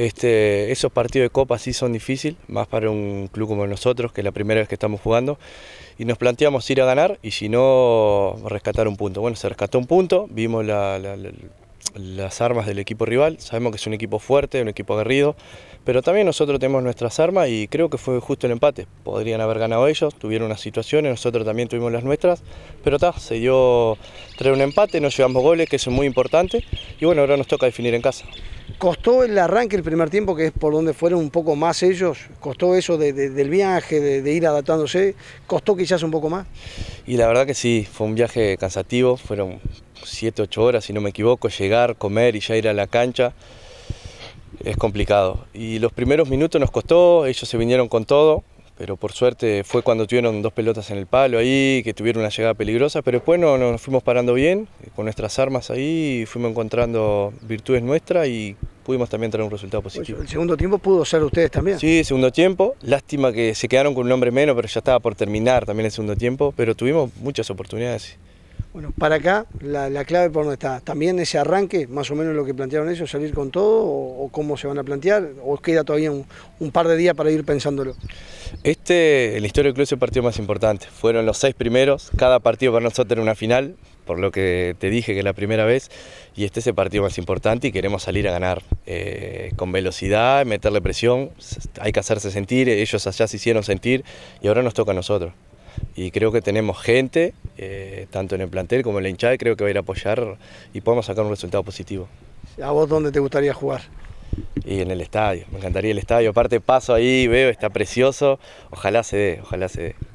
Este, esos partidos de Copa sí son difíciles, más para un club como nosotros, que es la primera vez que estamos jugando. Y nos planteamos ir a ganar y si no, rescatar un punto. Bueno, se rescató un punto, vimos las armas del equipo rival, sabemos que es un equipo fuerte, un equipo aguerrido, pero también nosotros tenemos nuestras armas y creo que fue justo el empate. Podrían haber ganado ellos, tuvieron unas situaciones, nosotros también tuvimos las nuestras, pero se dio un empate, nos llevamos goles, que eso es muy importante, y bueno, ahora nos toca definir en casa. Costó el arranque el primer tiempo, que es por donde fueron un poco más ellos, costó eso del viaje, de, ir adaptándose, costó quizás un poco más. Y la verdad que sí, fue un viaje cansativo, fueron 7, 8 horas, si no me equivoco, llegar, comer y ya ir a la cancha es complicado. Y los primeros minutos nos costó, ellos se vinieron con todo, pero por suerte fue cuando tuvieron dos pelotas en el palo ahí, que tuvieron una llegada peligrosa, pero después nos, nos fuimos parando bien, con nuestras armas ahí, fuimos encontrando virtudes nuestras y pudimos también traer un resultado positivo. El segundo tiempo pudo ser ustedes también. Sí, segundo tiempo. Lástima que se quedaron con un hombre menos, pero ya estaba por terminar también el segundo tiempo. Pero tuvimos muchas oportunidades. Bueno, para acá, la, clave por dónde está. También ese arranque, más o menos lo que plantearon ellos, salir con todo o, cómo se van a plantear, o queda todavía un, par de días para ir pensándolo. Este, el la historia del club es el partido más importante. Fueron los seis primeros, cada partido para nosotros era una final, por lo que te dije que es la primera vez, y este es el partido más importante y queremos salir a ganar eh, con velocidad, meterle presión, hay que hacerse sentir, ellos allá se hicieron sentir y ahora nos toca a nosotros y creo que tenemos gente eh, tanto en el plantel como en la hinchada, creo que va a ir a apoyar y podemos sacar un resultado positivo. ¿A vos dónde te gustaría jugar? Y en el estadio, me encantaría el estadio, aparte paso ahí, veo, está precioso, ojalá se dé, ojalá se dé.